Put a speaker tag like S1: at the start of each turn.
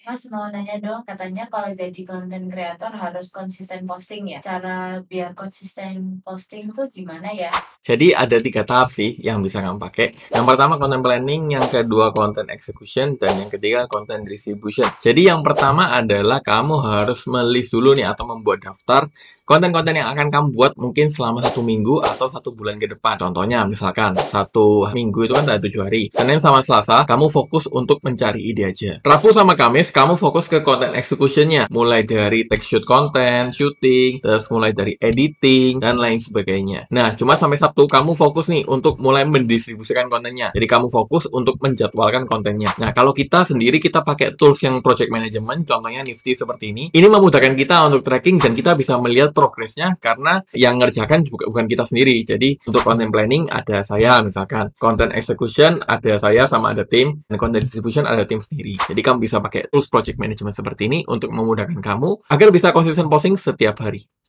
S1: Mas mau nanya dong, katanya kalau jadi konten creator harus konsisten posting ya. Cara biar konsisten posting tuh gimana ya?
S2: Jadi ada tiga tahap sih yang bisa kamu pakai. Yang pertama content planning, yang kedua content execution, dan yang ketiga content distribution. Jadi yang pertama adalah kamu harus melis dulu nih atau membuat daftar konten-konten yang akan kamu buat mungkin selama satu minggu atau satu bulan ke depan. Contohnya, misalkan satu minggu itu kan ada tujuh hari. Senin sama Selasa, kamu fokus untuk mencari ide aja. Rabu sama Kamis, kamu fokus ke konten executionnya. Mulai dari take shoot konten, shooting, terus mulai dari editing, dan lain sebagainya. Nah, cuma sampai Sabtu, kamu fokus nih untuk mulai mendistribusikan kontennya. Jadi kamu fokus untuk menjadwalkan kontennya. Nah, kalau kita sendiri, kita pakai tools yang project management, contohnya Nifty seperti ini. Ini memudahkan kita untuk tracking dan kita bisa melihat progresnya karena yang ngerjakan juga bukan kita sendiri. Jadi untuk content planning ada saya misalkan, content execution ada saya sama ada tim, dan content distribution ada tim sendiri. Jadi kamu bisa pakai tools project management seperti ini untuk memudahkan kamu agar bisa konsisten posting setiap hari.